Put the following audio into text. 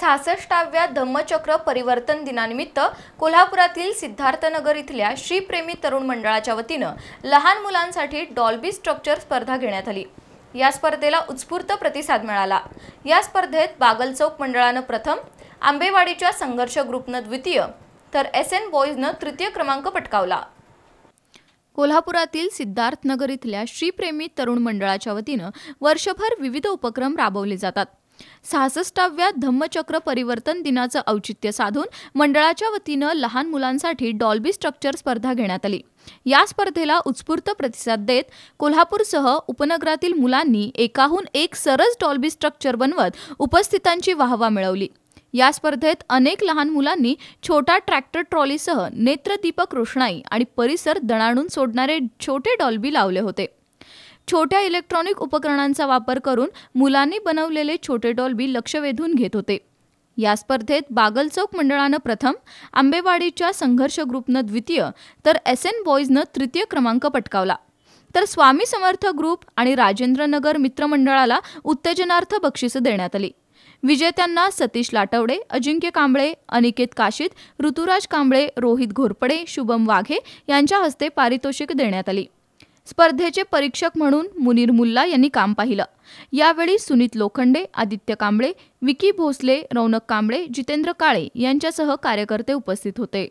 सहासष्टाव्या धम्मचक्र परिवर्तन दिनानिमित्त कोल्हापुरातील सिद्धार्थनगर इथल्या श्रीप्रेमी तरुण मंडळाच्या वतीनं लहान मुलांसाठी डॉल्बी स्ट्रक्चर स्पर्धा घेण्यात आली या स्पर्धेला उत्स्फूर्त प्रतिसाद मिळाला या स्पर्धेत बागल चौक मंडळानं प्रथम आंबेवाडीच्या संघर्ष ग्रुपनं द्वितीय तर एस एन बॉईजनं तृतीय क्रमांक पटकावला कोल्हापुरातील सिद्धार्थनगर इथल्या श्रीप्रेमी तरुण मंडळाच्या वतीनं वर्षभर विविध उपक्रम राबवले जातात सहासष्टाव्या धम्मचक्र परिवर्तन दिनाचं औचित्य साधून मंडळाच्या वतीनं लहान मुलांसाठी डॉल्बी स्ट्रक्चर स्पर्धा घेण्यात आली या स्पर्धेला उत्स्फूर्त प्रतिसाद देत कोल्हापूरसह उपनगरातील मुलांनी एकाहून एक सरस डॉल्बी स्ट्रक्चर बनवत उपस्थितांची वाहवा मिळवली या स्पर्धेत अनेक लहान मुलांनी छोटा ट्रॅक्टर ट्रॉलीसह नेत्रदीपक रोषणाई आणि परिसर दणाणून सोडणारे छोटे डॉल्बी लावले होते छोट्या इलेक्ट्रॉनिक उपकरणांचा वापर करून मुलांनी बनवलेले छोटे डॉल्बी लक्ष वेधून घेत होते या स्पर्धेत बागल चौक मंडळानं प्रथम आंबेवाडीच्या संघर्ष ग्रुपनं द्वितीय तर एस एन बॉईजनं तृतीय क्रमांक पटकावला तर स्वामी समर्थ ग्रुप आणि राजेंद्रनगर मित्रमंडळाला उत्तेजनार्थ बक्षिसं देण्यात आली विजेत्यांना सतीश लाटवडे अजिंक्य कांबळे अनिकेत काशीद ऋतुराज कांबळे रोहित घोरपडे शुभम वाघे यांच्या हस्ते पारितोषिक देण्यात आली स्पर्धेचे परीक्षक म्हणून मुनीर मुल्ला यांनी काम पाहिलं यावेळी सुनीत लोखंडे आदित्य कांबळे विकी भोसले रौनक कांबळे जितेंद्र काळे यांच्यासह कार्यकर्ते उपस्थित होते